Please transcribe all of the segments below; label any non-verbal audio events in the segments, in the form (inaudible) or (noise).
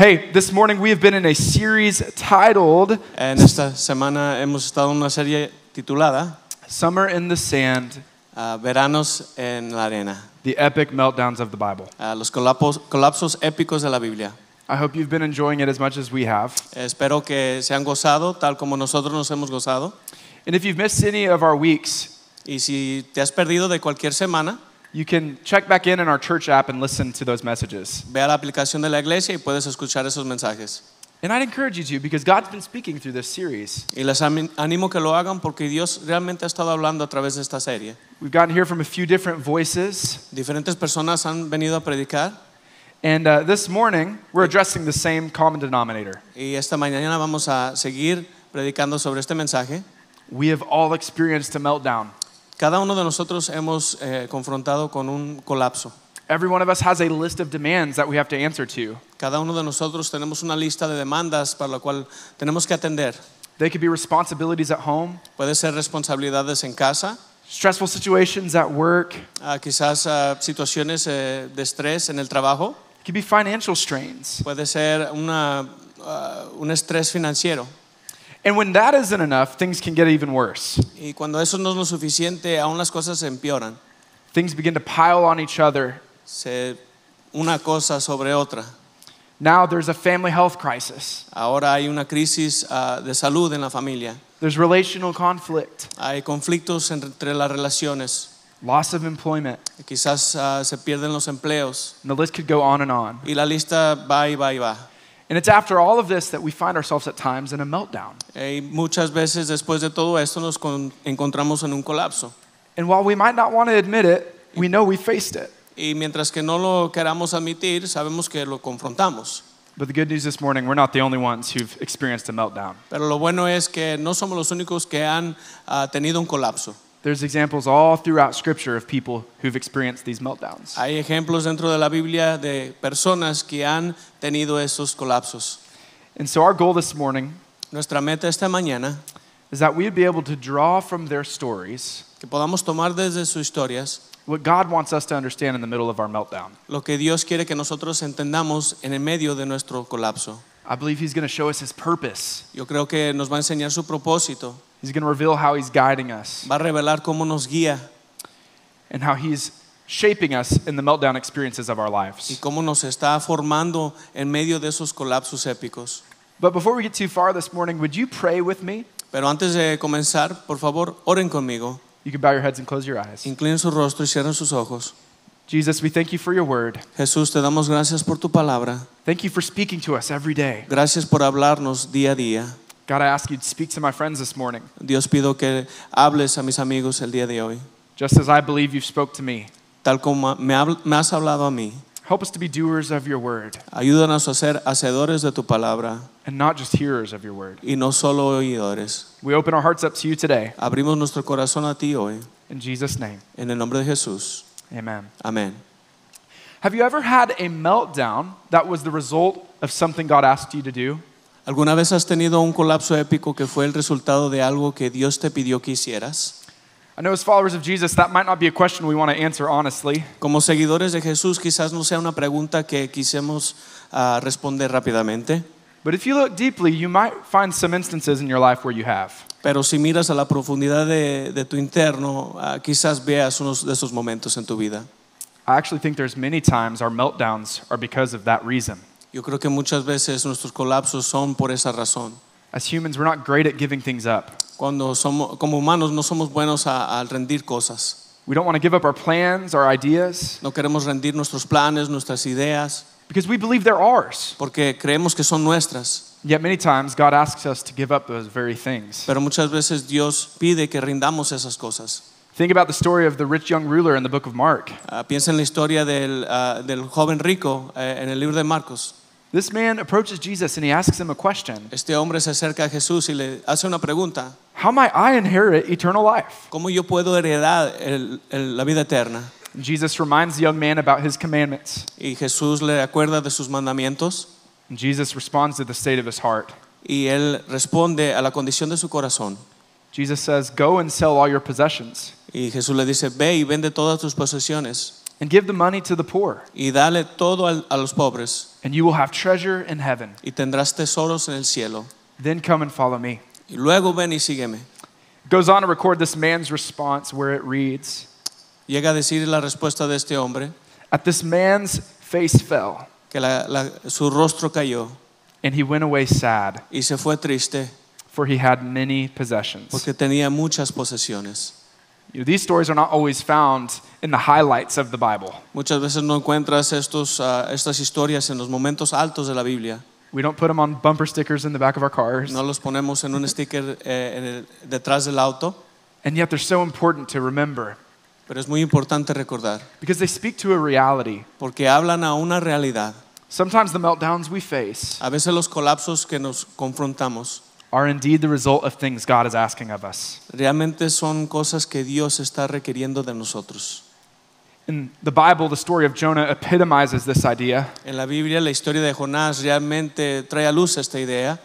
Hey, this morning we have been in a series titled En esta semana hemos estado en una serie titulada Summer in the Sand. Uh, Veranos en la arena. The epic meltdowns of the Bible. Uh, los colapos, colapsos épicos de la Biblia. I hope you've been enjoying it as much as we have. Espero que se han gozado tal como nosotros nos hemos gozado. And if you've missed any of our weeks, y si te has perdido de cualquier semana, you can check back in in our church app and listen to those messages. Ve a la aplicación de la iglesia y puedes escuchar esos mensajes. And I'd encourage you to because God's been speaking through this series. Y les animo que lo hagan porque Dios realmente ha estado hablando a través de esta serie. We've gotten here from a few different voices. Diferentes personas han venido a predicar. And uh, this morning we're addressing the same common denominator. Y esta mañana vamos a seguir predicando sobre este mensaje. We have all experienced a meltdown. Cada uno de nosotros hemos eh, confrontado con un colapso. Cada uno de nosotros tenemos una lista de demandas para la cual tenemos que atender. They could be responsibilities at home. Puede ser responsabilidades en casa. Stressful situations at work. Ah, quizás ah, situaciones eh, de estrés en el trabajo. could be financial strains. Puede ser una, ah, un estrés financiero. And when that isn't enough, things can get even worse. Y cuando eso no es lo suficiente, aún las cosas se empeoran. Things begin to pile on each other. Se una cosa sobre otra. Now there's a family health crisis. Ahora hay una crisis uh, de salud en la familia. There's relational conflict. Hay conflictos entre las relaciones. Loss of employment. Quizás uh, se pierden los empleos. And the list could go on and on. Y la lista va y va y va. And it's after all of this that we find ourselves at times in a meltdown. Y muchas veces después de todo esto nos encontramos en un colapso. And while we might not want to admit it, we know we faced it. Y mientras que no lo queramos admitir, sabemos que lo confrontamos. But the good news this morning, we're not the only ones who've experienced a meltdown. Pero lo bueno es que no somos los únicos que han uh, tenido un colapso. There's examples all throughout scripture of people who've experienced these meltdowns. Hay ejemplos dentro de la Biblia de personas que han tenido esos colapsos. And so our goal this morning Nuestra meta esta mañana is that we would be able to draw from their stories que podamos tomar desde sus historias what God wants us to understand in the middle of our meltdown. Lo que Dios quiere que nosotros entendamos en el medio de nuestro colapso. I believe he's going to show us his purpose. Yo creo que nos va a enseñar su propósito. He's going to reveal how he's guiding us. Va a revelar cómo nos guía. And how he's shaping us in the meltdown experiences of our lives. Y cómo nos está formando en medio de esos colapsos épicos. But before we get too far this morning, would you pray with me? Pero antes de comenzar, por favor, oren conmigo. You can bow your heads and close your eyes. Inclinen su rostro y cierren sus ojos. Jesus, we thank you for your word. Jesús, te damos gracias por tu palabra. Thank you for speaking to us every day. Gracias por hablarnos día a día. God, I ask you to speak to my friends this morning. Dios pido que hables a mis amigos el día de hoy. Just as I believe you spoke to me. Tal como me, me has hablado a mí. Help us to be doers of your word. Ayúdanos a ser hacedores de tu palabra. And not just hearers of your word. Y no solo oidores. We open our hearts up to you today. Abrimos nuestro corazón a ti hoy. In Jesus name. En el nombre de Jesús. Amen. Amen. Have you ever had a meltdown that was the result of something God asked you to do? ¿Alguna vez has tenido un colapso épico que fue el resultado de algo que Dios te pidió que hicieras? I know as followers of Jesus that might not be a question we want to answer honestly. Como seguidores de Jesús quizás no sea una pregunta que quisemos uh, responder rápidamente. But if you look deeply, you might find some instances in your life where you have. Pero si miras a la profundidad de, de tu interno, uh, quizás veas unos de esos momentos en tu vida. I actually think there's many times our meltdowns are because of that reason. Yo creo que muchas veces nuestros colapsos son por esa razón. As humans, we're not great at giving things up. Cuando somos como humanos no somos buenos a, a rendir cosas. We don't want to give up our plans, our ideas. No queremos rendir nuestros planes, nuestras ideas. Because we believe they're ours. Porque creemos que son nuestras. Yet many times God asks us to give up those very things. Pero muchas veces Dios pide que rindamos esas cosas. Think about the story of the rich young ruler in the book of Mark. Uh, piensa en la historia del, uh, del joven rico uh, en el libro de Marcos. This man approaches Jesus and he asks him a question. Este hombre se acerca a Jesús y le hace una pregunta. How might I inherit eternal life? ¿Cómo yo puedo heredar el, el, la vida eterna? Jesus reminds the young man about his commandments. Y Jesús le acuerda de sus mandamientos. And Jesus responds to the state of his heart. Y él responde a la condición de su corazón. Jesus says, "Go and sell all your possessions." Y Jesús le dice, "Ve y vende todas tus posesiones." And give the money to the poor. Y dale todo a los pobres. And you will have treasure in heaven. Y tendrás tesoros en el cielo. Then come and follow me. Y luego ven y sígueme. Goes on to record this man's response where it reads. Llega a decir la respuesta de este hombre. At this man's face fell que la, la, su rostro cayó. And he went away sad, Y se fue triste for he had many possessions. porque tenía muchas posesiones. You know, these stories are not always found in the highlights of the Bible. Muchas veces no encuentras estos, ah, estas historias en los momentos altos de la Biblia. We don't put them on bumper stickers in the back of our cars. No los ponemos en un sticker eh, en el- detrás del auto, And yet they're so important to remember Pero es muy importante recordar. speak Porque hablan a una realidad. a veces los colapsos que nos confrontamos are Realmente son cosas que Dios está requiriendo de nosotros. En la Biblia, la historia de Jonás realmente trae a luz esta idea.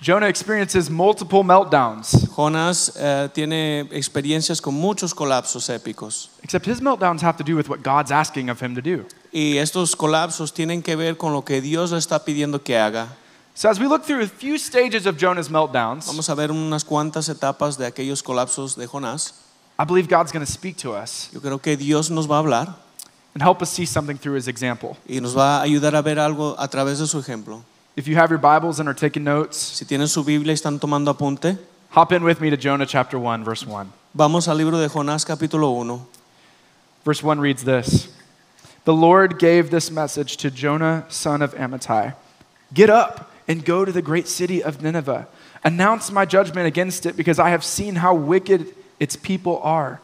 Jonah experiences multiple meltdowns. Jonas uh, eh, tiene experiencias con muchos colapsos épicos. Except his meltdowns have to do with what God's asking of him to do. Y estos colapsos tienen que ver con lo que Dios le está pidiendo que haga. So as we look through a few stages of Jonah's meltdowns, vamos a ver unas cuantas etapas de aquellos colapsos de Jonás. I believe God's going to speak to us. Yo creo que Dios nos va a hablar. And help us see something through his example. Y nos va a ayudar a ver algo a través de su ejemplo. If you have your Bibles and are taking notes, si tienen su Biblia y están tomando apunte, hop in with me to Jonah chapter 1 verse 1. Vamos al libro de Jonás capítulo 1. Verse 1 reads this. The Lord gave this message to Jonah son of Amittai. Get up and go to the great city of Nineveh. Announce my judgment against it because I have seen how wicked its people are.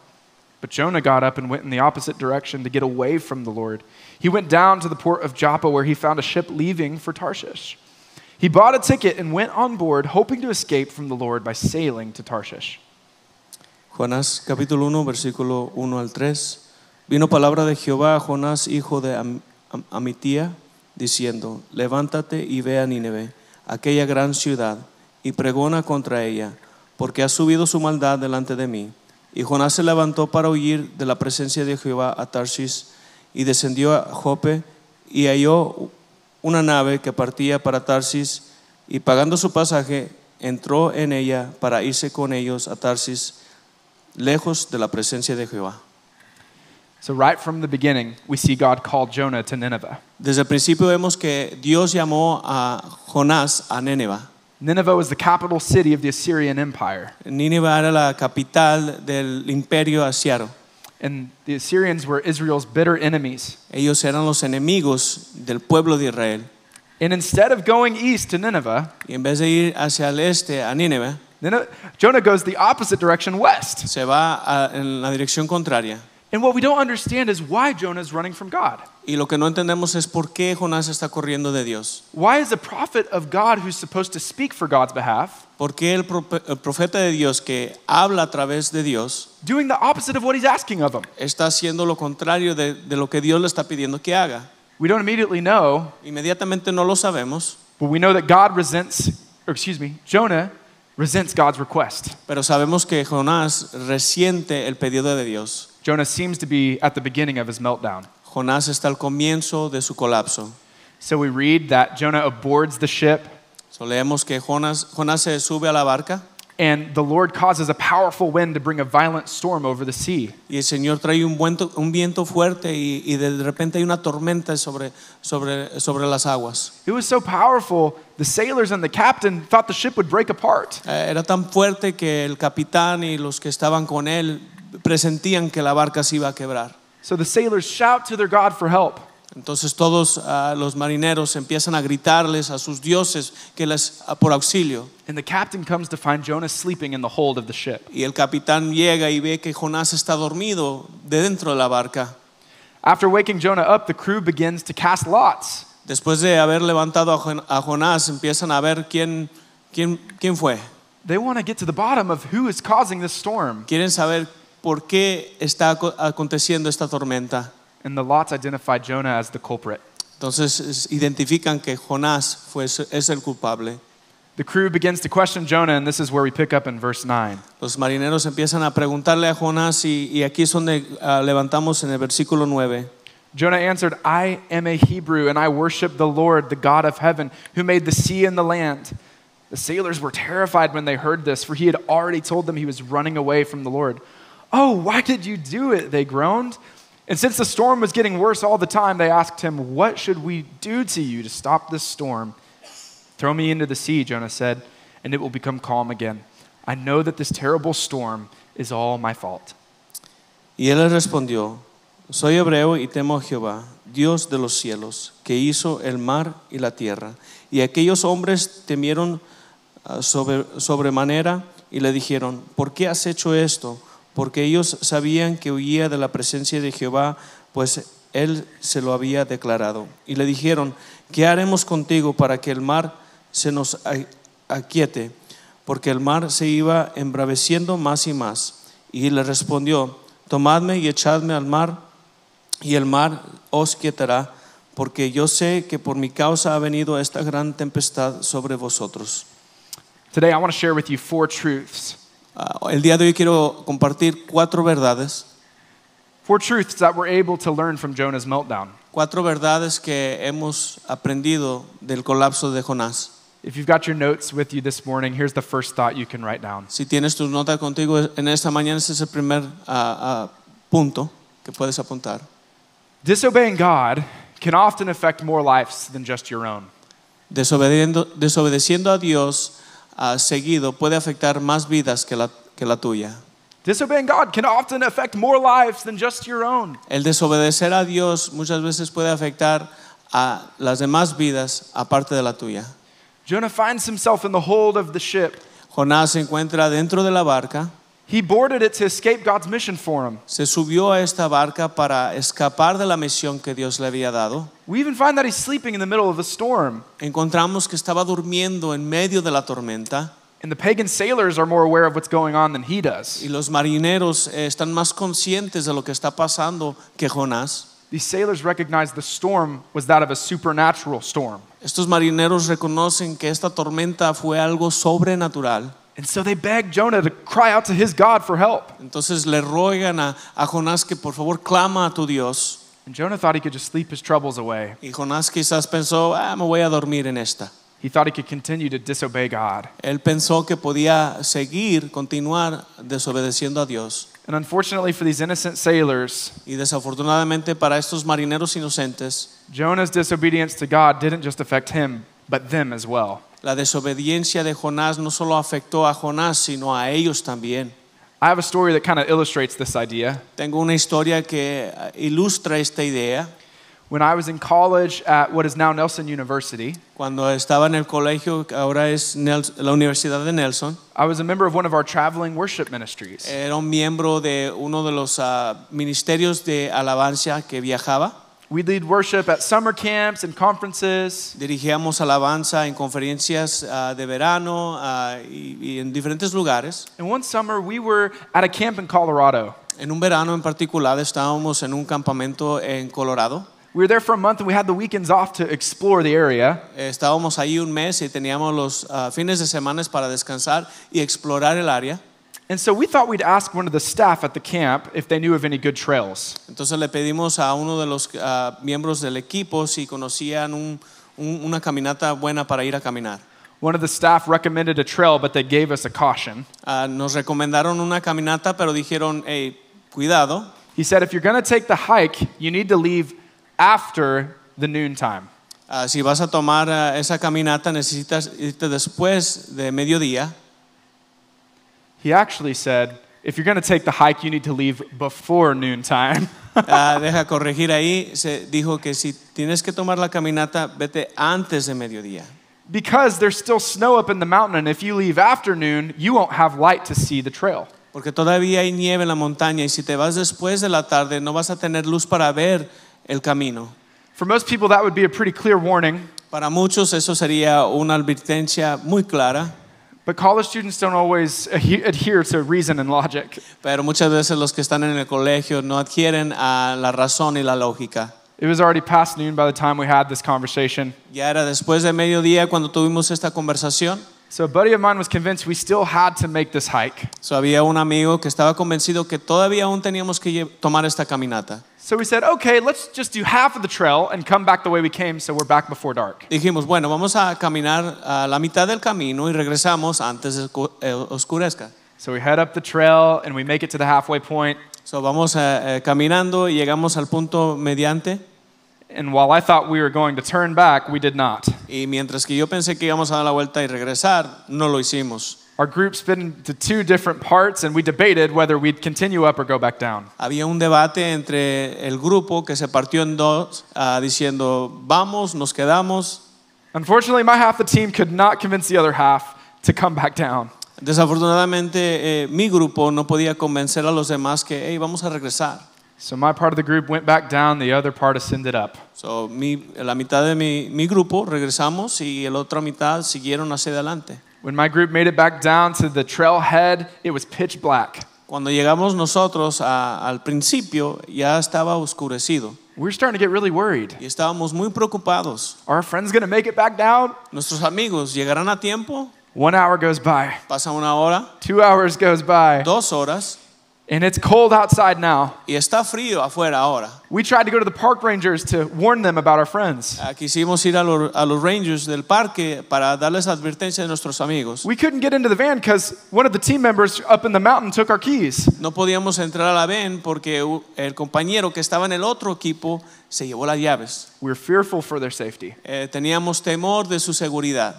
But Jonah got up and went in the opposite direction to get away from the Lord. He went down to the port of Joppa, where he found a ship leaving for Tarshish. He bought a ticket and went on board, hoping to escape from the Lord by sailing to Tarshish. Jonás capítulo 1, versículo 1 al 3. Vino palabra de Jehová a Jonás, hijo de Am Amitía, diciendo, levántate y ve a Nínive, aquella gran ciudad, y pregona contra ella, porque ha subido su maldad delante de mí. Y Jonás se levantó para huir de la presencia de Jehová a Tarsis, y descendió a Jope, y halló una nave que partía para Tarsis y pagando su pasaje entró en ella para irse con ellos a Tarsis, lejos de la presencia de Jehová. So right from the beginning, we see God called Jonah to Nineveh. Desde el principio vemos que Dios llamó a Jonás a Nineveh. Nineveh era la capital del imperio asiático. And the Assyrians were Israel's bitter enemies. Ellos eran los enemigos del pueblo de Israel. And instead of going east to Nineveh, y en vez de ir hacia el este a Nineveh, Jonah goes the opposite direction west. Se va a, en la dirección contraria. And what we don't understand is why Jonah is running from God. Y lo que no entendemos es por qué Jonás está corriendo de Dios. Why is the prophet of God who's supposed to speak for God's behalf porque el profe- el profeta de Dios que habla a través de Dios doing the opposite of what he's asking of him? está haciendo lo contrario de, de lo que Dios le está pidiendo que haga? We don't immediately know, Inmediatamente no lo sabemos, but we know that God resents, or excuse me, Jonah resents God's request. pero sabemos que Jonás resiente el pedido de Dios. Jonah seems to be at the beginning of his meltdown. Jonás está al comienzo de su colapso. So we read that Jonah abords the ship. So leemos que Jonás, Jonás se sube a la barca. And the Lord causes a powerful wind to bring a violent storm over the sea. Y el Señor trae un viento, un viento fuerte y, y de repente hay una tormenta sobre, sobre, sobre las aguas. It was so powerful, the sailors and the captain thought the ship would break apart. Eh, era tan fuerte que el capitán y los que estaban con él presentían que la barca se iba a quebrar. So the sailors shout to their God for help. Entonces todos uh, los marineros empiezan a gritarles a sus dioses que les uh, por auxilio. And the captain comes to find Jonah sleeping in the hold of the ship. Y el capitán llega y ve que Jonás está dormido de dentro de la barca. After waking Jonah up, the crew begins to cast lots. Después de haber levantado a, Jon a Jonás, empiezan a ver quién quién quién fue. They want to get to the bottom of who is causing this storm. Quieren saber ¿Por qué está aconteciendo esta tormenta? And the lots identify Jonah as the culprit. Entonces identifican que Jonás fue, es el culpable. The crew begins to question Jonah, and this is where we pick up in verse 9. Los marineros empiezan a preguntarle a Jonás, y, y aquí es donde uh, levantamos en el versículo 9. Jonah answered, I am a Hebrew, and I worship the Lord, the God of heaven, who made the sea and the land. The sailors were terrified when they heard this, for he had already told them he was running away from the Lord. Oh, why did you do it? They groaned. And since the storm was getting worse all the time, they asked him, What should we do to you to stop this storm? Throw me into the sea, Jonah said, and it will become calm again. I know that this terrible storm is all my fault. Y él respondió, Soy hebreo y temo a Jehová, Dios de los cielos, que hizo el mar y la tierra. Y aquellos hombres temieron ah, sobre, sobremanera y le dijeron, ¿por qué has hecho esto? porque ellos sabían que huía de la presencia de Jehová, pues él se lo había declarado. Y le dijeron, ¿qué haremos contigo para que el mar se nos aquiete? Porque el mar se iba embraveciendo más y más. Y le respondió, tomadme y echadme al mar, y el mar os quietará, porque yo sé que por mi causa ha venido esta gran tempestad sobre vosotros. Today I want to share with you Ah, el día de hoy quiero compartir cuatro verdades. Four truths that we're able to learn from Jonah's meltdown. Cuatro verdades que hemos aprendido del colapso de Jonás. If you've got your notes with you this morning, here's the first thought you can write down. Si tienes tus notas contigo en esta mañana, ese es el primer uh, uh, punto que puedes apuntar. Disobeying God can often affect more lives than just your own. Desobedeciendo, desobedeciendo a Dios Ah, seguido puede afectar más vidas que la, tuya. El desobedecer a Dios muchas veces puede afectar a las demás vidas aparte de la tuya. Jonah Jonás se encuentra dentro de la barca. He boarded it to escape God's mission for him. Se subió a esta barca para escapar de la misión que Dios le había dado. We even find that he's sleeping in the middle of a storm. Encontramos que estaba durmiendo en medio de la tormenta. And the pagan sailors are more aware of what's going on than he does. Y los marineros eh, están más conscientes de lo que está pasando que Jonás. These sailors recognize the storm was that of a supernatural storm. Estos marineros reconocen que esta tormenta fue algo sobrenatural. And so they beg Jonah to cry out to his God for help. Entonces le ruegan a, a Jonás que por favor clama a tu Dios. And Jonah thought he could just sleep his troubles away. Y Jonás quizás pensó, ah, me voy a dormir en esta. He thought he could continue to disobey God. Él pensó que podía seguir, continuar desobedeciendo a Dios. And unfortunately for these innocent sailors, y desafortunadamente para estos marineros inocentes, Jonah's disobedience to God didn't just affect him, but them as well. la desobediencia de Jonás no solo afectó a Jonás, sino a ellos también. Tengo una historia que eh, ilustra esta idea. cuando estaba en el colegio ahora es la Universidad de Nelson, Era un miembro de uno de los ah, ministerios de alabanza que viajaba. We lead worship at summer camps and conferences. Dirigíamos alabanza en conferencias uh, de verano uh, y, y, en diferentes lugares. And one summer we were at a camp in Colorado. En un verano en particular estábamos en un campamento en Colorado. We were there for a month and we had the weekends off to explore the area. Eh, estábamos ahí un mes y teníamos los uh, fines de semana para descansar y explorar el área. And so we thought we'd ask one of the staff at the camp if they knew of any good trails. Entonces le pedimos a uno de los uh, miembros del equipo si conocían un, un, una caminata buena para ir a caminar. One of the staff recommended a trail, but they gave us a caution. Uh, nos recomendaron una caminata, pero dijeron, hey, cuidado. He said, if you're going to take the hike, you need to leave after the noontime. Uh, si vas a tomar ah, esa caminata, necesitas irte después de mediodía. He actually said, if you're going to take the hike, you need to leave before noontime. uh, (laughs) deja corregir ahí, se dijo que si tienes que tomar la caminata, vete antes de mediodía. Because there's still snow up in the mountain, and if you leave after noon, you won't have light to see the trail. Porque todavía hay nieve en la montaña, y si te vas después de la tarde, no vas a tener luz para ver el camino. For most people, that would be a pretty clear warning. Para muchos, eso sería una advertencia muy clara. But college students don't always adhere to reason and logic. Pero muchas veces los que están en el colegio no adquieren a la razón y la lógica. It was already past noon by the time we had this conversation. Ya era después de mediodía cuando tuvimos esta conversación. So a buddy of mine was convinced we still had to make this hike. So había un amigo que estaba convencido que todavía aún teníamos que tomar esta caminata. So we said, okay, let's just do half of the trail and come back the way we came, so we're back before dark. Dijimos, bueno, vamos a caminar a la mitad del camino y regresamos antes de eh, oscurezca. So we head up the trail and we make it to the halfway point. So vamos uh, uh, caminando y llegamos al punto mediante. And while I thought we were going to turn back, we did not. Y mientras que yo pensé que íbamos a dar la vuelta y regresar, no lo hicimos. Our group split into two different parts and we debated whether we'd continue up or go back down. Había un debate entre el grupo que se partió en dos uh, diciendo, "Vamos, nos quedamos." Unfortunately, my half the team could not convince the other half to come back down. Desafortunadamente, eh, mi grupo no podía convencer a los demás que, "Hey, vamos a regresar." So my part of the group went back down, the other part ascended up. So mi, la mitad de mi, mi grupo regresamos y la otra mitad siguieron hacia adelante. When my group made it back down to the trailhead, it was pitch black. Cuando llegamos nosotros a, al principio ya estaba oscurecido. We were starting to get really worried. Y estábamos muy preocupados. Are our friends going to make it back down? Nuestros amigos llegarán a tiempo? One hour goes by. Pasa una hora. Two hours goes by. Dos horas. And it's cold outside now. Y está frío afuera ahora. We tried to go to the park rangers to warn them about our friends. Ah, quisimos ir a los, a los rangers del parque para darles advertencia de nuestros amigos. We couldn't get into the van because one of the team members up in the mountain took our keys. No podíamos entrar a la van porque el compañero que estaba en el otro equipo se llevó las llaves. We were fearful for their safety. Eh, teníamos temor de su seguridad.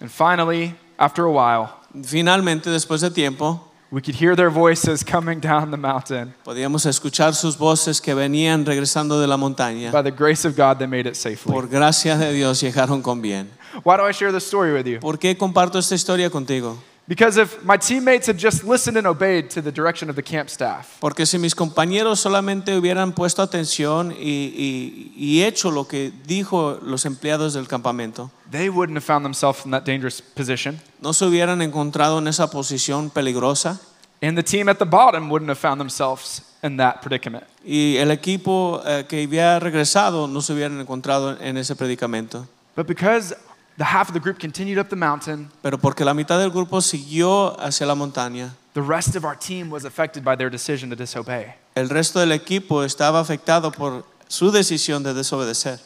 And finally, after a while, finalmente después de tiempo, we could hear their voices coming down the mountain. Podíamos escuchar sus voces que venían regresando de la montaña. By the grace of God, they made it safely. Por gracia de Dios llegaron con bien. Why do I share this story with you? ¿Por qué comparto esta historia contigo? Because if my teammates had just listened and obeyed to the direction of the camp staff. Porque si mis compañeros solamente hubieran puesto atención y, y, y hecho lo que dijo los empleados del campamento. They wouldn't have found themselves in that dangerous position. No se hubieran encontrado en esa posición peligrosa. And the team at the bottom wouldn't have found themselves in that predicament. Y el equipo eh, que había regresado no se hubieran encontrado en ese predicamento. But because the half of the group continued up the mountain. Pero porque la mitad del grupo siguió hacia la montaña. The rest of our team was affected by their decision to disobey. El resto del equipo estaba afectado por su decisión de desobedecer.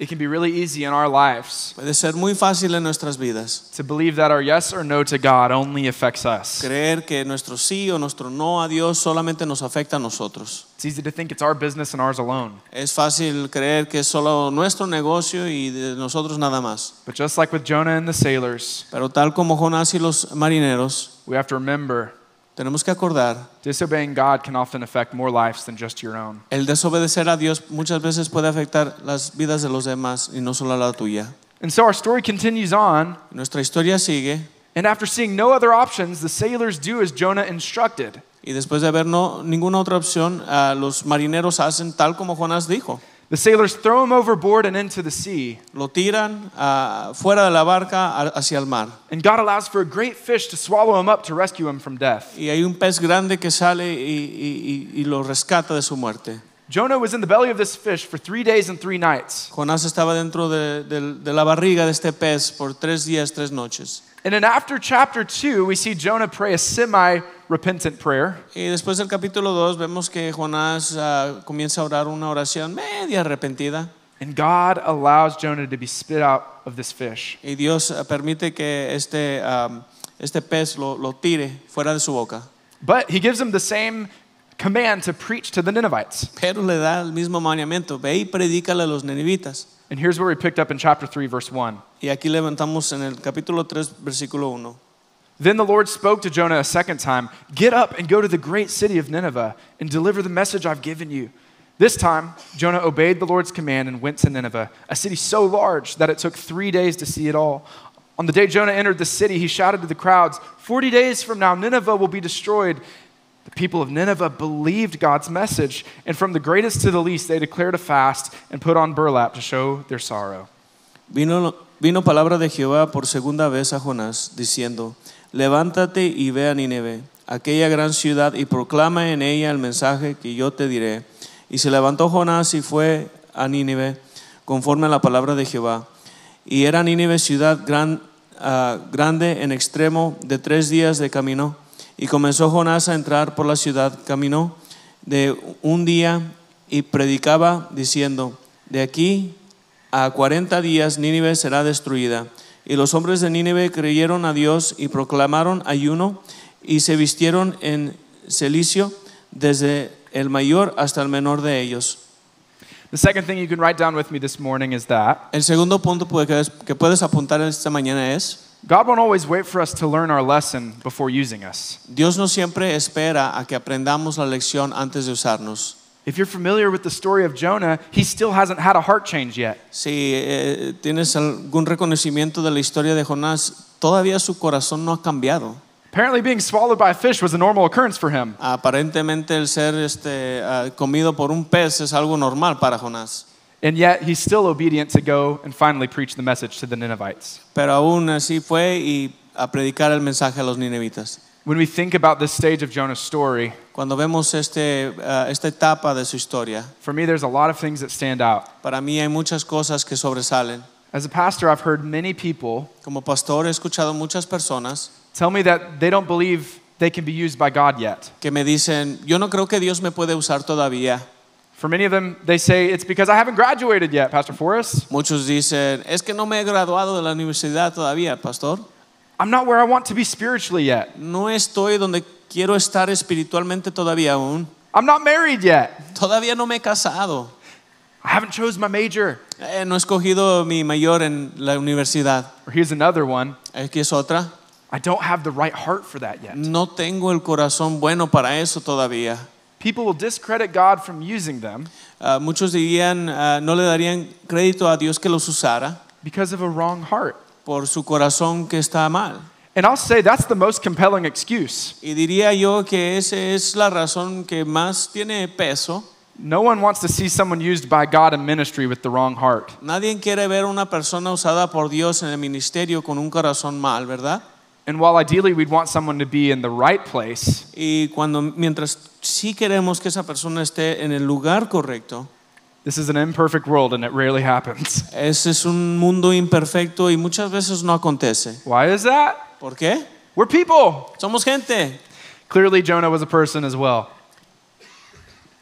It can be really easy in our lives. Puede ser muy fácil en nuestras vidas. To believe that our yes or no to God only affects us. Creer que nuestro sí o nuestro no a Dios solamente It's easy to think it's our business and ours alone. Es fácil creer que es solo nuestro negocio But just like with Jonah and the sailors, pero tal como Jonás y los marineros, we have to remember Tenemos que acordar. Disobeying El desobedecer a Dios muchas veces puede afectar las vidas de los demás y no solo la tuya. Nuestra historia sigue. Y después de haber no, ninguna otra opción, ah, los marineros hacen tal como Jonás dijo. The sailors throw him overboard and into the sea. Lo tiran uh, fuera de la barca hacia el mar. And God allows for a great fish to swallow him up to rescue him from death. Y hay un pez grande que sale y, y, y lo rescata de su muerte. Jonah was in the belly of this fish for three days and three nights. Jonás estaba dentro de, de, de la barriga de este pez por tres días, tres noches. And then after chapter 2, we see Jonah pray a semi repentant prayer. Y después del capítulo 2 vemos que Jonás uh, comienza a orar una oración media arrepentida. And God allows Jonah to be spit out of this fish. Y Dios ah, permite que este um, este pez lo, lo tire fuera de su boca. But he gives him the same command to preach to the Ninevites. Pero le da el mismo mandamiento, ve y predícale a los ninivitas. And here's where we picked up in chapter 3, verse 1. Y aquí levantamos en el capítulo 3, versículo 1. Then the Lord spoke to Jonah a second time Get up and go to the great city of Nineveh and deliver the message I've given you. This time, Jonah obeyed the Lord's command and went to Nineveh, a city so large that it took three days to see it all. On the day Jonah entered the city, he shouted to the crowds, 40 days from now, Nineveh will be destroyed people of Nineveh believed God's message, and from the greatest to the least, they declared a fast and put on burlap to show their sorrow. Vino, vino palabra de Jehová por segunda vez a Jonás, diciendo, Levántate y ve a Nineveh, aquella gran ciudad, y proclama en ella el mensaje que yo te diré. Y se levantó Jonás y fue a Nínive, conforme a la palabra de Jehová. Y era Nínive ciudad gran, uh, grande en extremo, de tres días de camino Y comenzó Jonás a entrar por la ciudad, caminó de un día y predicaba diciendo, de aquí a cuarenta días Nínive será destruida. Y los hombres de Nínive creyeron a Dios y proclamaron ayuno y se vistieron en celicio desde el mayor hasta el menor de ellos. The second thing you can write down with me this morning is that. El segundo punto que puedes apuntar esta mañana es God won't always wait for us to learn our lesson before using us. Dios no siempre espera a que aprendamos la lección antes de usarnos. If you're familiar with the story of Jonah, he still hasn't had a heart change yet. Si eh, tienes algún reconocimiento de la historia de Jonás, todavía su corazón no ha cambiado. Apparently being swallowed by a fish was a normal occurrence for him. Aparentemente el ser este, uh, comido por un pez es algo normal para Jonás. And yet he's still obedient to go and finally preach the message to the Ninevites. Pero aún así fue y a predicar el mensaje a los ninevitas. When we think about this stage of Jonah's story, cuando vemos este uh, esta etapa de su historia, for me there's a lot of things that stand out. Para mí hay muchas cosas que sobresalen. As a pastor, I've heard many people Como pastor he escuchado muchas personas tell me that they don't believe they can be used by God yet. que me dicen, yo no creo que Dios me puede usar todavía. For many of them, they say it's because I haven't graduated yet, Pastor Forrest. Muchos dicen, es que no me he graduado de la universidad todavía, pastor. I'm not where I want to be spiritually yet. No estoy donde quiero estar espiritualmente todavía aún. I'm not married yet. Todavía no me he casado. I haven't chosen my major. Eh, no he escogido mi mayor en la universidad. Or here's another one. Aquí es otra. I don't have the right heart for that yet. No tengo el corazón bueno para eso todavía people will discredit God from using them. Uh, muchos dirían, uh, no le darían crédito a Dios que los usara. Because of a wrong heart. Por su corazón que está mal. And I'll say that's the most compelling excuse. Y diría yo que esa es la razón que más tiene peso. No one wants to see someone used by God in ministry with the wrong heart. Nadie quiere ver una persona usada por Dios en el ministerio con un corazón mal, ¿verdad? And while ideally we'd want someone to be in the right place, y cuando mientras sí queremos que esa persona esté en el lugar correcto, this is an imperfect world and it rarely happens. Ese es un mundo imperfecto y muchas veces no acontece. Why is that? ¿Por qué? We're people. Somos gente. Clearly Jonah was a person as well.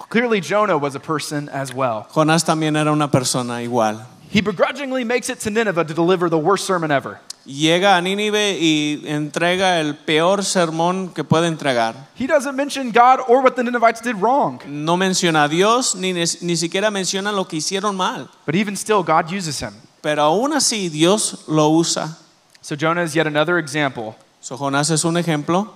Clearly Jonah was a person as well. Jonás también era una persona igual. He begrudgingly makes it to Nineveh to deliver the worst sermon ever. llega a Nínive y entrega el peor sermón que puede entregar. He doesn't mention God or what the Ninevites did wrong. No menciona a Dios ni ni siquiera menciona lo que hicieron mal. But even still God uses him. Pero aún así Dios lo usa. So Jonah is yet another example. So Jonás es un ejemplo.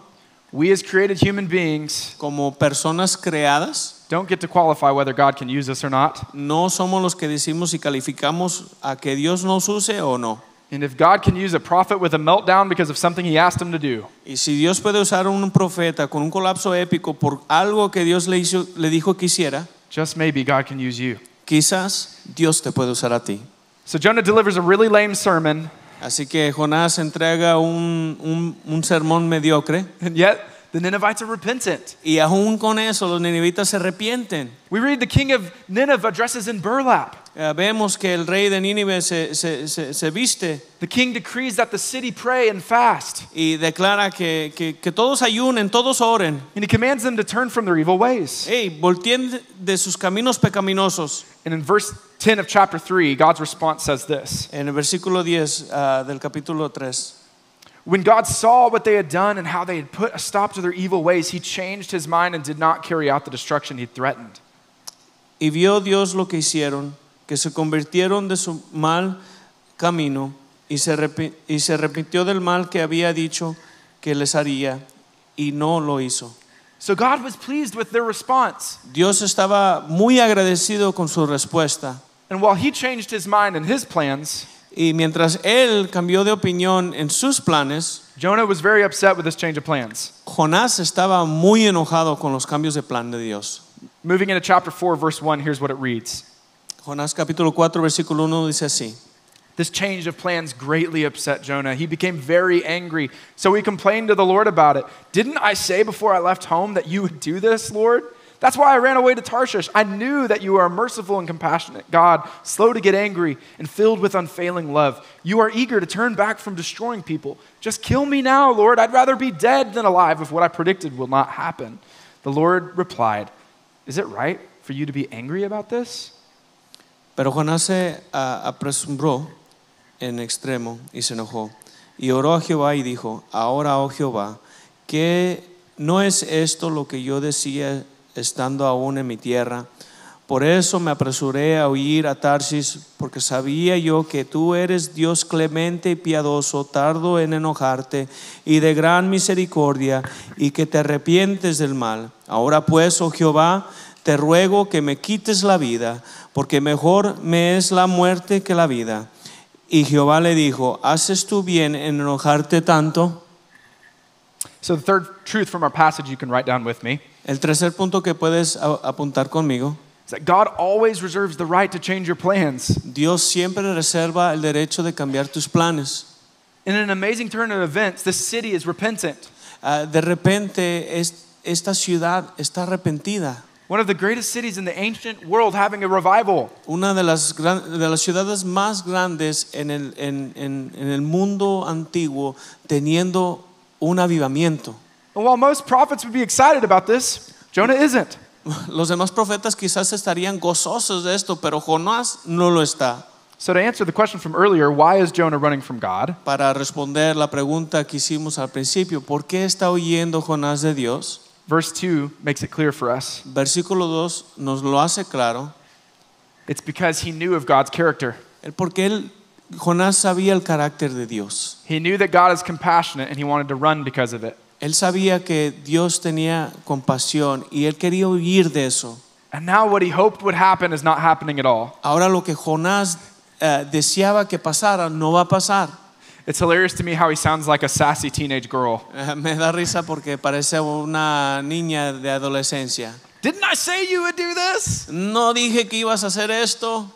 We as created human beings como personas creadas don't get to qualify whether God can use us or not. No somos los que decimos si calificamos a que Dios nos use o no. And if God can use a prophet with a meltdown because of something he asked him to do. Y si Dios puede usar un profeta con un colapso épico por algo que Dios le hizo le dijo que hiciera, just maybe God can use you. Quizás Dios te puede usar a ti. So Jonah delivers a really lame sermon. Así que Jonás entrega un, un, un sermón mediocre. And yet the Ninevites are repentant. Y aún con eso los ninivitas se arrepienten. We read the king of Nineveh dresses in burlap. Eh, vemos que el rey de Nínive se, se, se, se, viste. The king decrees that the city pray and fast. Y declara que, que, que todos ayunen, todos oren. And he commands them to turn from their evil ways. Hey, volteen de sus caminos pecaminosos. And in verse 10 of chapter 3, God's response says this. En el versículo 10 uh, ah, del capítulo 3. When God saw what they had done and how they had put a stop to their evil ways, he changed his mind and did not carry out the destruction he threatened. Y vio Dios lo que hicieron que se convirtieron de su mal camino y se, y arrepintió del mal que había dicho que les haría y no lo hizo. So God was pleased with their response. Dios estaba muy agradecido con su respuesta. And while he changed his mind and his plans, y mientras él cambió de opinión en sus planes, Jonah was very upset with this change of plans. Jonás estaba muy enojado con los cambios de plan de Dios. Moving into chapter 4 verse 1, here's what it reads. Jonás capítulo 4 versículo 1 dice así. This change of plans greatly upset Jonah. He became very angry. So he complained to the Lord about it. Didn't I say before I left home that you would do this, Lord? That's why I ran away to Tarshish. I knew that you are a merciful and compassionate God, slow to get angry and filled with unfailing love. You are eager to turn back from destroying people. Just kill me now, Lord. I'd rather be dead than alive if what I predicted will not happen. The Lord replied, Is it right for you to be angry about this? Pero Jonás se apresuró en extremo y se enojó. Y oró a Jehová y dijo, ahora, oh Jehová, que no es esto lo que yo decía estando aún en mi tierra. Por eso me apresuré a huir a Tarsis, porque sabía yo que tú eres Dios clemente y piadoso, tardo en enojarte y de gran misericordia, y que te arrepientes del mal. Ahora pues, oh Jehová, te ruego que me quites la vida, porque mejor me es la muerte que la vida. Y Jehová le dijo, ¿haces tú bien en enojarte tanto? So the third truth from our passage you can write down with me. El tercer punto que puedes apuntar conmigo. God Dios siempre reserva el derecho de cambiar tus planes. In an amazing turn of events, the city is repentant. Ah, de repente esta ciudad está arrepentida. one of the greatest cities in the ancient world having a revival. Una de las, gran, de las ciudades más grandes en el, en, en, en el mundo antiguo teniendo un avivamiento. And while most prophets would be excited about this, Jonah isn't. (laughs) Los demás profetas quizás estarían gozosos de esto, pero Jonás no lo está. So to answer the question from earlier, why is Jonah running from God? Para responder la pregunta que hicimos al principio, ¿por qué está huyendo Jonás de Dios? Verse 2 makes it clear for us. Versículo dos nos lo hace claro. It's because he knew of God's character. El Porque él, Jonás sabía el carácter de Dios. He knew that God is compassionate and he wanted to run because of it. Él sabía que Dios tenía compasión y él quería huir de eso. And now what he hoped would happen is not happening at all. Ahora lo que Jonás uh, deseaba que pasara no va a pasar. It's hilarious to me how he sounds like a sassy teenage girl. Eh, me da risa porque parece una niña de adolescencia. Didn't I say you would do this? No dije que ibas a hacer esto.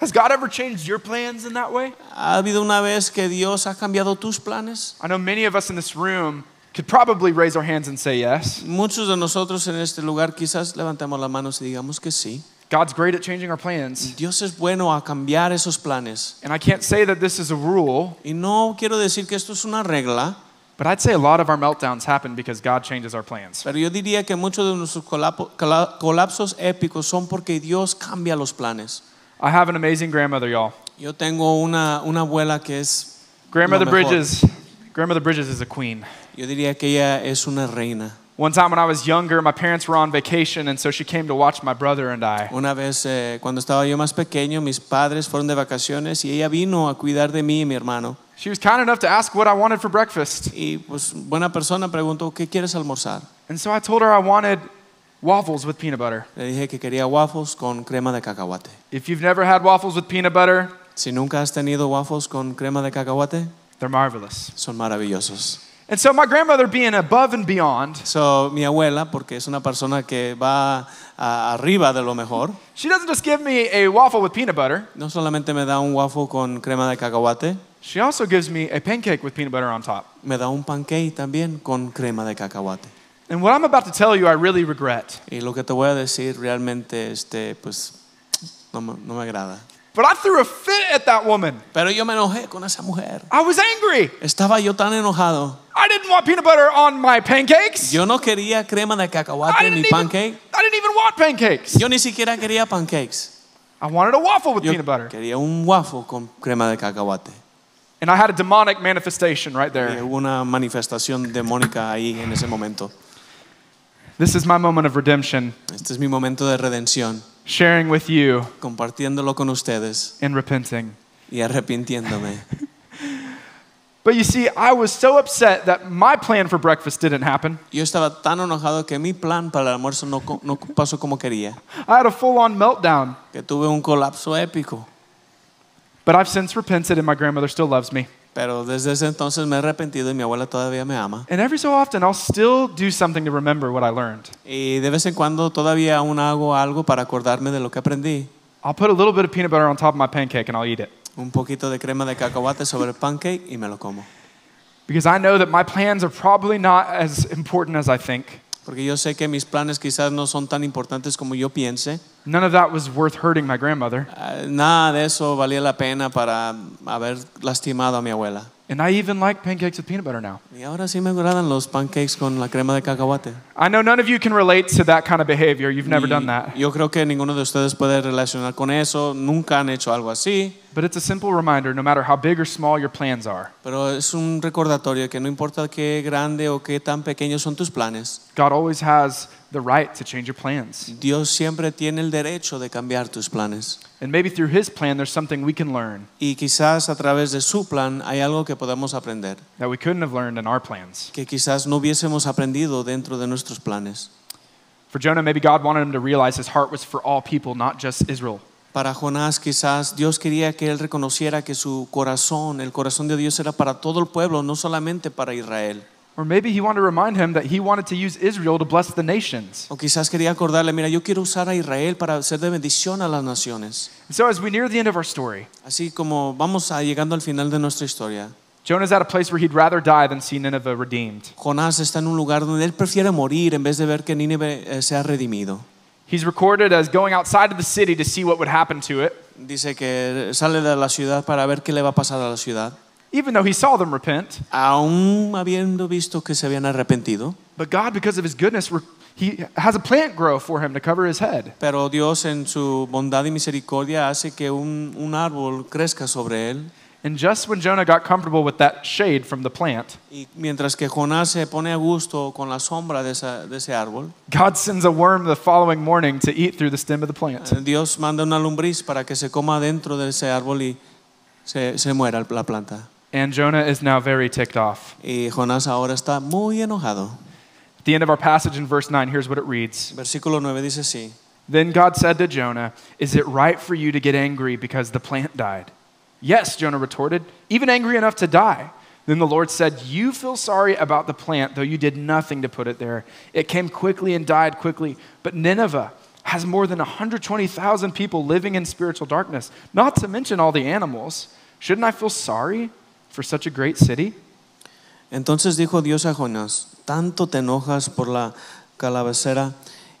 Has God ever changed your plans in that way? ¿Ha habido una vez que Dios ha cambiado tus planes? I know many of us in this room could probably raise our hands and say yes. Muchos de nosotros en este lugar quizás levantemos las manos y digamos que sí. God's great at changing our plans. Dios es bueno a cambiar esos planes. And I can't say that this is a rule. Y no quiero decir que esto es una regla. But I'd say a lot of our meltdowns happen because God changes our plans. Pero yo diría que muchos de nuestros colapsos épicos son porque Dios cambia los planes. I have an amazing grandmother, y'all. Yo tengo una una abuela que es Grandmother Bridges. Grandmother Bridges is a queen. Yo diría que ella es una reina. One time when I was younger, my parents were on vacation, and so she came to watch my brother and I. Una vez eh, cuando estaba yo más pequeño, mis padres fueron de vacaciones y ella vino a cuidar de mí y mi hermano. She was kind enough to ask what I wanted for breakfast. Y pues buena persona preguntó, "¿Qué quieres almorzar?" And so I told her I wanted waffles with peanut butter. Le dije que quería waffles con crema de cacahuate. If you've never had waffles with peanut butter, si nunca has tenido waffles con crema de cacahuate, they're marvelous. Son maravillosos. And so my grandmother being above and beyond. So mi abuela, porque es una persona que va a, arriba de lo mejor. She doesn't just give me a waffle with peanut butter. No solamente me da un waffle con crema de cacahuate. She also gives me a pancake with peanut butter on top. Me da un pancake también con crema de cacahuate. And what I'm about to tell you, I really regret. Y lo que te voy a decir realmente, este, pues, no, no me agrada. But I threw a fit at that woman. Pero yo me enojé con esa mujer. I was angry. Estaba yo tan enojado. I didn't want peanut butter on my pancakes. Yo no quería crema de cacahuate en mi pancake. I didn't even want pancakes. Yo ni siquiera quería pancakes. I wanted a waffle with yo peanut butter. Quería un waffle con crema de cacahuate. And I had a demonic manifestation right there. Y una manifestación demoníaca ahí en ese momento. This is my moment of redemption. Este es mi momento de redención sharing with you compartiéndolo con ustedes and repenting. y arrepintiéndome. (laughs) But you see, I was so upset that my plan for breakfast didn't happen. Yo estaba tan enojado que mi plan para el almuerzo no, no pasó como quería. I had a full-on meltdown. Que tuve un colapso épico. But I've since repented and my grandmother still loves me. Pero desde ese entonces me he arrepentido y mi abuela todavía me ama. And every so often I'll still do something to remember what I learned. Y de vez en cuando todavía aún hago algo para acordarme de lo que aprendí. I'll put a little bit of peanut butter on top of my pancake and I'll eat it. Un poquito de crema de cacahuate sobre el pancake y me lo como. Because I know that my plans are probably not as important as I think. porque yo sé que mis planes quizás no son tan importantes como yo piense. Ah, nada de eso valía la pena para haber lastimado a mi abuela. And I even like pancakes with peanut butter now. Y ahora sí me los pancakes con la crema de cacahuate. I know none of you can relate to that kind of behavior. You've never Y done that. Yo creo que ninguno de ustedes puede relacionar con eso, nunca han hecho algo así, But it's a simple reminder no matter how big or small your plans are, pero es un recordatorio que no importa qué grande o qué tan pequeños son tus planes, God always has the right to change your plans. Dios siempre tiene el derecho de cambiar tus planes. And maybe through his plan there's something we can learn. Y quizás a través de su plan hay algo que podamos aprender. That we couldn't have learned in our plans. Que quizás no hubiésemos aprendido dentro de nuestros planes. For Jonah maybe God wanted him to realize his heart was for all people, not just Israel. Para Jonás quizás Dios quería que él reconociera que su corazón, el corazón de Dios era para todo el pueblo, no solamente para Israel. Or maybe he wanted to remind him that he wanted to use Israel to bless the nations. O quizás quería acordarle, mira, yo quiero usar a Israel para ser de bendición a las naciones. And so as we near the end of our story, Así como vamos a, llegando al final de nuestra historia. Jonah's at a place where he'd rather die than see Nineveh redeemed. Jonás está en un lugar donde él prefiere morir en vez de ver que Nineveh sea redimido. He's recorded as going outside of the city to see what would happen to it. Dice que sale de la ciudad para ver qué le va a pasar a la ciudad even though he saw them repent. Aún habiendo visto que se habían arrepentido. But God, because of his goodness, he has a plant grow for him to cover his head. Pero Dios en su bondad y misericordia hace que un, un árbol crezca sobre él. And just when Jonah got comfortable with that shade from the plant, y mientras que Jonás se pone a gusto con la sombra de, esa, de ese árbol, God sends a worm the following morning to eat through the stem of the plant. Eh, Dios manda una para que se coma dentro de ese árbol y se, se muera la planta. And Jonah is now very ticked off. Y Jonás ahora está muy enojado. At the end of our passage in verse 9, here's what it reads. Versículo 9 dice así. Then God said to Jonah, Is it right for you to get angry because the plant died? Yes, Jonah retorted, even angry enough to die. Then the Lord said, You feel sorry about the plant, though you did nothing to put it there. It came quickly and died quickly. But Nineveh has more than 120,000 people living in spiritual darkness, not to mention all the animals. Shouldn't I feel sorry? Entonces dijo Dios a Jonás, ¿tanto te enojas por la calabacera?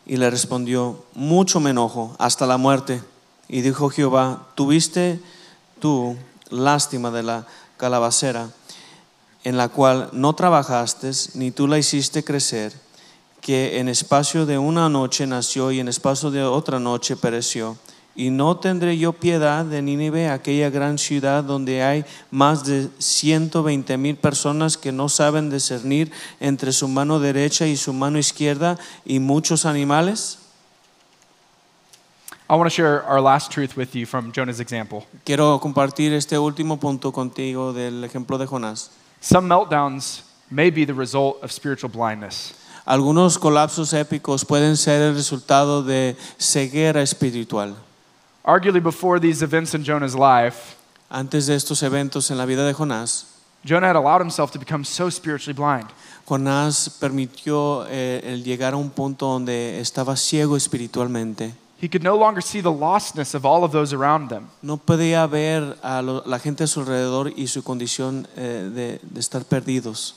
Y le respondió, mucho me enojo, hasta la muerte. Y dijo Jehová, tuviste tú lástima de la calabacera, en la cual no trabajaste, ni tú la hiciste crecer, que en espacio de una noche nació y en espacio de otra noche pereció. Y no tendré yo piedad de Nínive, aquella gran ciudad donde hay más de 120 mil personas que no saben discernir entre su mano derecha y su mano izquierda y muchos animales. Quiero compartir este último punto contigo del ejemplo de Jonás. Algunos colapsos épicos pueden ser el resultado de ceguera espiritual. Arguably before these events in Jonah's life, antes de estos eventos en la vida de Jonás, Jonah had allowed himself to become so spiritually blind. Jonás permitió eh, el llegar a un punto donde estaba ciego espiritualmente. He could no longer see the lostness of all of those around them. No podía ver a lo, la gente a su alrededor y su condición eh, de, de estar perdidos.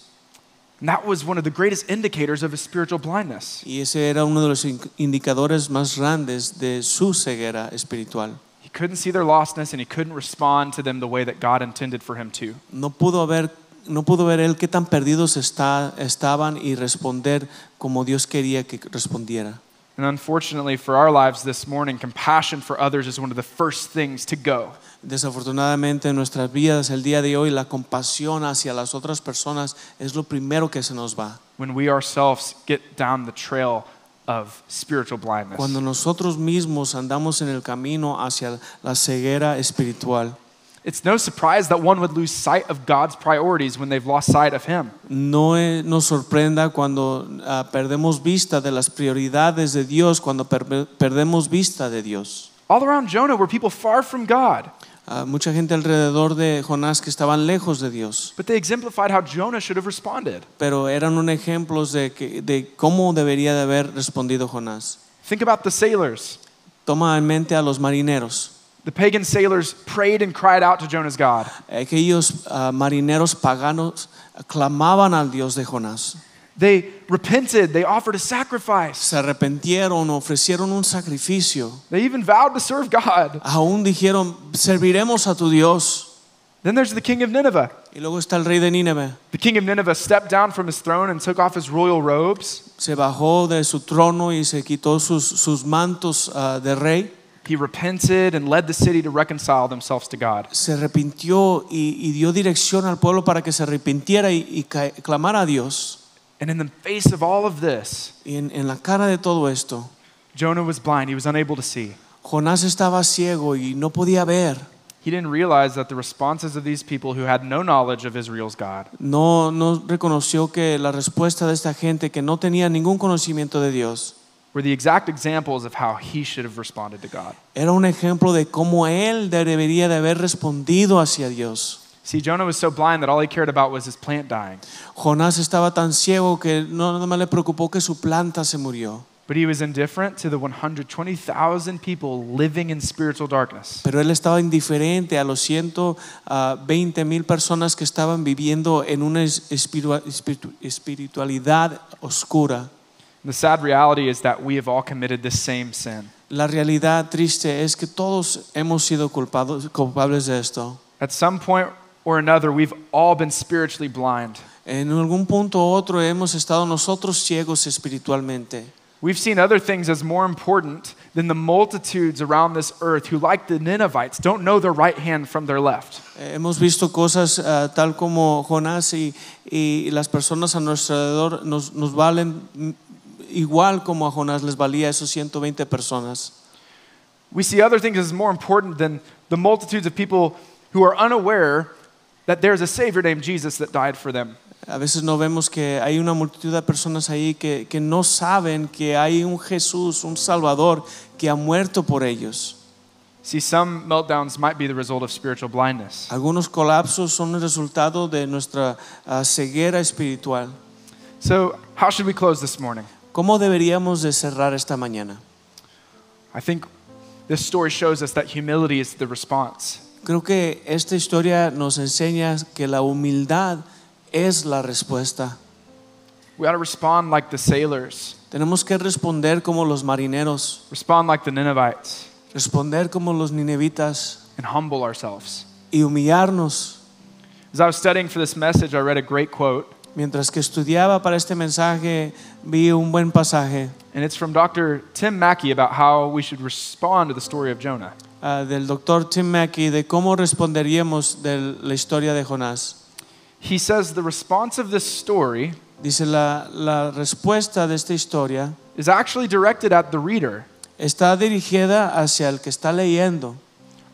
And that was one of the greatest indicators of his spiritual blindness. Y ese era uno de los indicadores más grandes de su ceguera espiritual. He couldn't see their lostness and he couldn't respond to them the way that God intended for him to. No pudo ver no pudo ver él qué tan perdidos está, estaban y responder como Dios quería que respondiera. And unfortunately for our lives this morning, compassion for others is one of the first things to go. Desafortunadamente en nuestras vidas el día de hoy la compasión hacia las otras personas es lo primero que se nos va. When we ourselves get down the trail of spiritual blindness. Cuando nosotros mismos andamos en el camino hacia la ceguera espiritual. It's no surprise that one would lose sight of God's priorities when they've lost sight of Him. No e, nos sorprenda cuando ah, perdemos vista de las prioridades de Dios, cuando perdemos vista de Dios. All around Jonah were people far from God mucha gente alrededor de Jonás que estaban lejos de Dios. Pero eran un ejemplo de, cómo debería de haber respondido Jonás. Think about the sailors. Toma en mente a los marineros. The pagan sailors prayed and cried out to Jonah's God. Aquellos ah, marineros paganos clamaban al Dios de Jonás. They repented, they offered a sacrifice. Se arrepentieron, ofrecieron un sacrificio. They even vowed to serve God. Aún dijeron, serviremos a tu Dios. Then there's the king of Nineveh. Y luego está el rey de Nineveh. The king of Nineveh stepped down from his throne and took off his royal robes. Se bajó de su trono y se quitó sus, sus mantos uh, de rey. He repented and led the city to reconcile themselves to God. Se arrepintió y, y dio dirección al pueblo para que se arrepintiera y, y clamara a Dios. And in the face of all of this, en, en la cara de todo esto, Jonah was blind. He was unable to see. Jonás estaba ciego y no podía ver. He didn't realize that the responses of these people who had no knowledge of Israel's God No, no reconoció que la respuesta de esta gente que no tenía ningún conocimiento de Dios were the exact examples of how he should have responded to God. era un ejemplo de cómo él debería de haber respondido hacia Dios. See, Jonah was so blind that all he cared about was his plant dying. Jonás estaba tan ciego que no nada más le preocupó que su planta se murió. But he was indifferent to the 120,000 people living in spiritual darkness. Pero él estaba indiferente a los 120 mil personas que estaban viviendo en una espiritualidad oscura. The sad reality is that we have all committed the same sin. La realidad triste es que todos hemos sido culpados, culpables de esto. At some point or another, we've all been spiritually blind. En algún punto u otro hemos estado nosotros ciegos espiritualmente. We've seen other things as more important than the multitudes around this earth who, like the Ninevites, don't know their right hand from their left. Eh, hemos visto cosas uh, tal como Jonás y, y las personas a nuestro alrededor nos, nos valen igual como a Jonás les valía esos 120 personas. We see other things as more important than the multitudes of people who are unaware that there's a savior named Jesus that died for them. A veces no vemos que hay una multitud de personas ahí que, que no saben que hay un Jesús, un Salvador que ha muerto por ellos. See, some meltdowns might be the result of spiritual blindness. Algunos colapsos son el resultado de nuestra uh, ceguera espiritual. So, how should we close this morning? ¿Cómo deberíamos de cerrar esta mañana? I think this story shows us that humility is the response. Creo que esta historia nos enseña que la humildad es la respuesta. We ought to respond like the sailors. Tenemos que responder como los marineros. Respond like the Ninevites. Responder como los ninevitas. And humble ourselves. Y humillarnos. As I was studying for this message, I read a great quote. Mientras que estudiaba para este mensaje, vi un buen pasaje. And it's from Dr. Tim Mackey about how we should respond to the story of Jonah. Ah, del doctor Tim Mackey de cómo responderíamos de la historia de Jonás. He says the response of this story Dice la, la respuesta de esta historia is actually directed at the reader. está dirigida hacia el que está leyendo.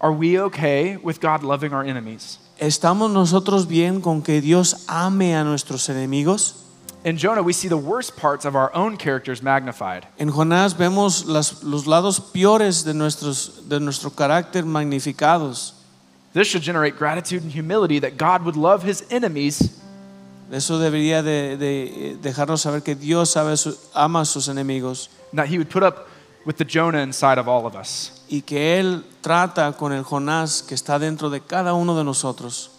Are we okay with God loving our enemies? ¿Estamos nosotros bien con que Dios ame a nuestros enemigos? In Jonah, we see the worst parts of our own characters magnified. En Jonás vemos las, los lados peores de, nuestros, de nuestro carácter magnificados. This should generate gratitude and humility that God would love his enemies. Eso debería de, de dejarnos saber que Dios sabe su, ama a sus enemigos. that he would put up with the Jonah inside of all of us. Y que él trata con el Jonás que está dentro de cada uno de nosotros.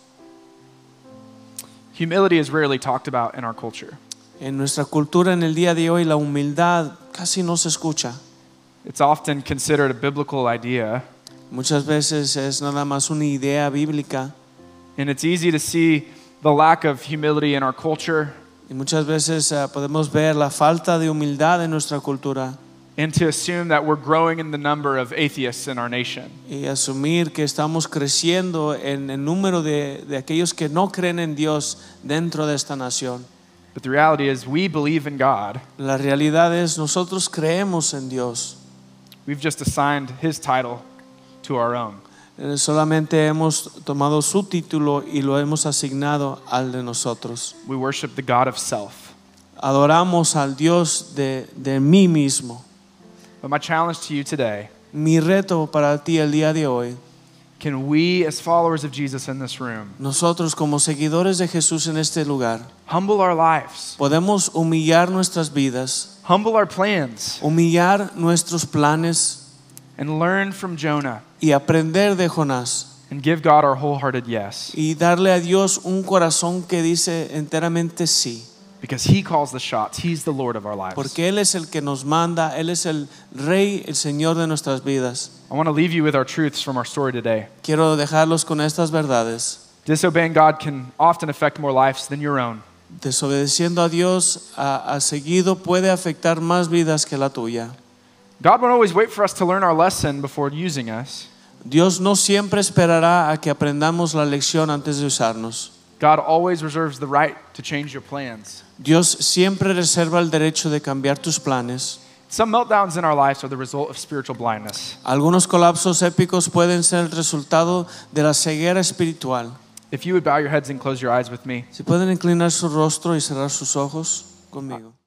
Humility is rarely talked about in our culture. En nuestra cultura en el día de hoy la humildad casi no se escucha. Muchas veces es nada más una idea bíblica. Y muchas veces eh, podemos ver la falta de humildad en nuestra cultura. Y asumir que estamos creciendo en el número de aquellos que no creen en Dios dentro de esta nación. But the reality is we believe in God. La realidad es nosotros creemos en Dios. We've just assigned his title to our own. Eh, solamente hemos tomado su título y lo hemos asignado al de nosotros. We worship the God of self. Adoramos al Dios de, de mí mismo. But my challenge to you today, Mi reto para ti el día de hoy can we, as followers of Jesus in this room, nosotros como seguidores de Jesús en este lugar, humble our lives, podemos humillar nuestras vidas, humble our plans, humillar nuestros planes, and learn from Jonah, y aprender de Jonás, and give God our wholehearted yes, y darle a Dios un corazón que dice enteramente sí. Because he calls the shots. He's the Lord of our lives. Porque él es el que nos manda, él es el rey, el señor de nuestras vidas. I want to leave you with our truths from our story today. Quiero dejarlos con estas verdades. Disobeying God can often affect more lives than your own. Desobedeciendo a Dios a, a seguido puede afectar más vidas que la tuya. God won't always wait for us to learn our lesson before using us. Dios no siempre esperará a que aprendamos la lección antes de usarnos. God always reserves the right to change your plans. Dios siempre reserva el derecho de cambiar tus planes. Some Algunos colapsos épicos pueden ser el resultado de la ceguera espiritual. If Si pueden inclinar su rostro y cerrar sus ojos conmigo.